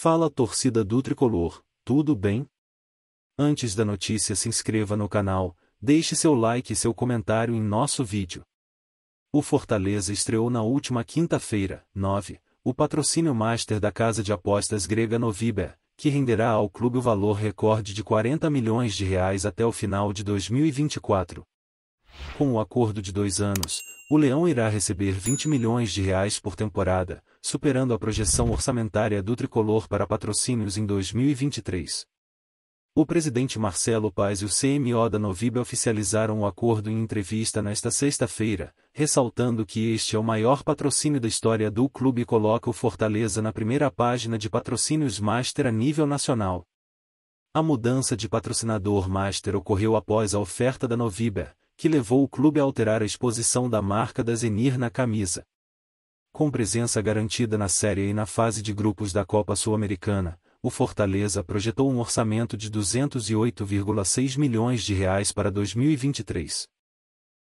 Fala torcida do tricolor, tudo bem? Antes da notícia, se inscreva no canal, deixe seu like e seu comentário em nosso vídeo. O Fortaleza estreou na última quinta-feira, 9, o patrocínio master da casa de apostas grega Noviber, que renderá ao clube o valor recorde de 40 milhões de reais até o final de 2024. Com o acordo de dois anos, o Leão irá receber 20 milhões de reais por temporada, superando a projeção orçamentária do tricolor para patrocínios em 2023. O presidente Marcelo Paes e o CMO da Novibe oficializaram o acordo em entrevista nesta sexta-feira, ressaltando que este é o maior patrocínio da história do clube e coloca o Fortaleza na primeira página de patrocínios master a nível nacional. A mudança de patrocinador master ocorreu após a oferta da Novibe, que levou o clube a alterar a exposição da marca da Zenir na camisa. Com presença garantida na Série e na fase de grupos da Copa Sul-Americana, o Fortaleza projetou um orçamento de 208,6 milhões de reais para 2023.